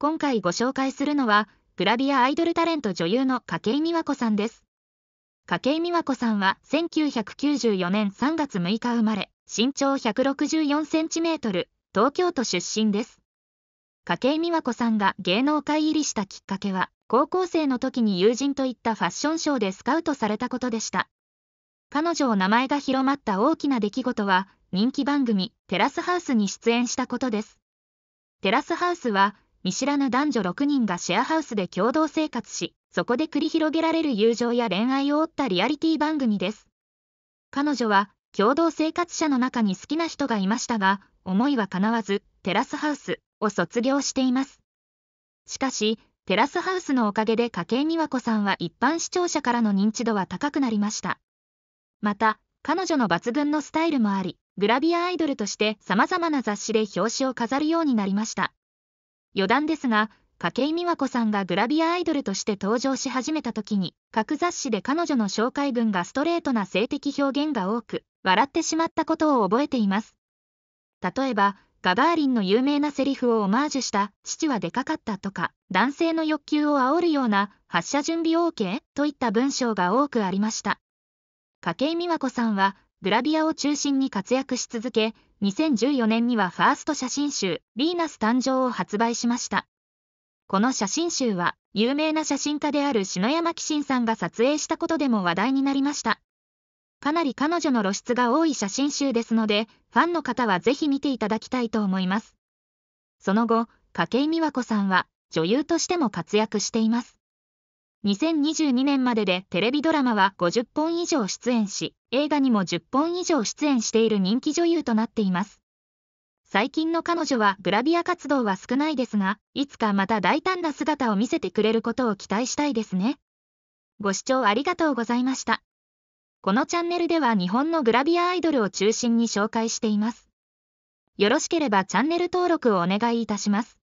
今回ご紹介するのは、グラビアアイドルタレント女優の筧美和子さんです。筧美和子さんは1994年3月6日生まれ、身長164センチメートル、東京都出身です。筧美和子さんが芸能界入りしたきっかけは、高校生の時に友人といったファッションショーでスカウトされたことでした。彼女を名前が広まった大きな出来事は、人気番組、テラスハウスに出演したことです。テラスハウスは、見知らぬ男女6人がシェアハウスで共同生活し、そこで繰り広げられる友情や恋愛を追ったリアリティ番組です。彼女は、共同生活者の中に好きな人がいましたが、思いは叶わず、テラスハウスを卒業しています。しかし、テラスハウスのおかげで家計美和子さんは一般視聴者からの認知度は高くなりました。また、彼女の抜群のスタイルもあり、グラビアアイドルとして様々な雑誌で表紙を飾るようになりました。余談ですが、筧美和子さんがグラビアアイドルとして登場し始めた時に、各雑誌で彼女の紹介文がストレートな性的表現が多く、笑ってしまったことを覚えています。例えば、ガガーリンの有名なセリフをオマージュした「父はでかかった」とか男性の欲求を煽るような「発射準備 OK?」といった文章が多くありました筧美和子さんはグラビアを中心に活躍し続け、2014年にはファースト写真集、ヴィーナス誕生を発売しました。この写真集は、有名な写真家である篠山紀信さんが撮影したことでも話題になりました。かなり彼女の露出が多い写真集ですので、ファンの方はぜひ見ていただきたいと思います。その後、筧美和子さんは、女優としても活躍しています。2022年まででテレビドラマは50本以上出演し、映画にも10本以上出演している人気女優となっています。最近の彼女はグラビア活動は少ないですが、いつかまた大胆な姿を見せてくれることを期待したいですね。ご視聴ありがとうございました。このチャンネルでは日本のグラビアアイドルを中心に紹介しています。よろしければチャンネル登録をお願いいたします。